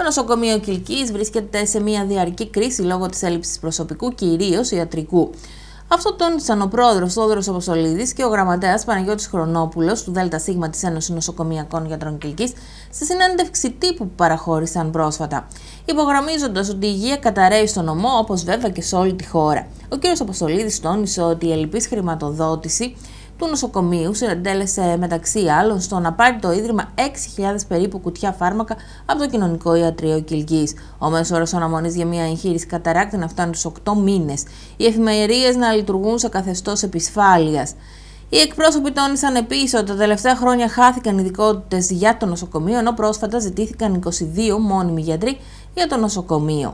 Το νοσοκομείο Κιλκής βρίσκεται σε μια διαρκή κρίση λόγω της έλλειψης προσωπικού, κυρίως ιατρικού. Αυτό τόνισαν ο πρόεδρος Θόδωρος Αποστολίδης και ο γραμματέας Παναγιώτης Χρονόπουλος του ΔΣ της Ένωσης νοσοκομείακών Γιατρών Κυλική στη συνέντευξη τύπου που παραχώρησαν πρόσφατα. Υπογραμμίζοντας ότι η υγεία καταραίει στον νομό, όπως βέβαια και σε όλη τη χώρα. Ο κ. Αποστολίδης τόνισε ότι η ελληπή χρηματοδότηση του νοσοκομείου συνέντελεσε μεταξύ άλλων στο να πάρει το Ίδρυμα 6.000 περίπου κουτιά φάρμακα από το Κοινωνικό Ιατρείο Κυλκής. Ο μέσος όρος αναμονής για μια εγχείρηση καταράκτη να φτάνει στους 8 μήνες. Οι εφημερίες να λειτουργούν σε καθεστώς επισφάλειας. Οι εκπρόσωποι τόνισαν επίσης ότι τα τελευταία χρόνια χάθηκαν ειδικότητες για το νοσοκομείο, ενώ πρόσφατα ζητήθηκαν 22 μόνιμοι γιατροί για το νοσοκομείο.